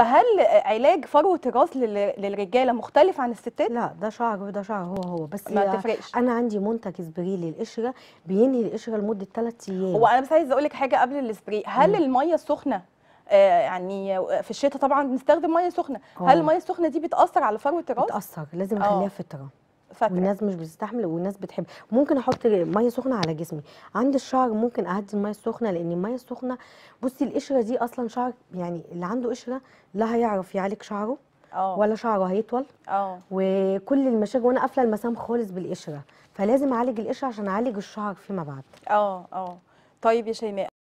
فهل علاج فروه الراس للرجاله مختلف عن الستات؟ لا ده شعر وده شعر هو هو بس ما تفرقش انا عندي منتج سبري للقشره بينهي القشره لمده ثلاث ايام هو انا بس عايزه اقول لك حاجه قبل السبري هل الميه السخنه آه، يعني في الشتاء طبعا بنستخدم ميه سخنه هل اه. الميه السخنه دي بتاثر على فروه الراس بتاثر لازم اخليها آه. فتره فتره والناس مش بتستحمل والناس بتحب ممكن احط ميه سخنه على جسمي عند الشعر ممكن اهدي الميه السخنه لان الميه السخنه بصي القشره دي اصلا شعر يعني اللي عنده قشره لا هيعرف يعالج شعره أوه. ولا شعره هيطول أوه. وكل المشاكل وانا قافله المسام خالص بالقشره فلازم اعالج القشره عشان اعالج الشعر فيما بعد اه اه طيب يا شيماء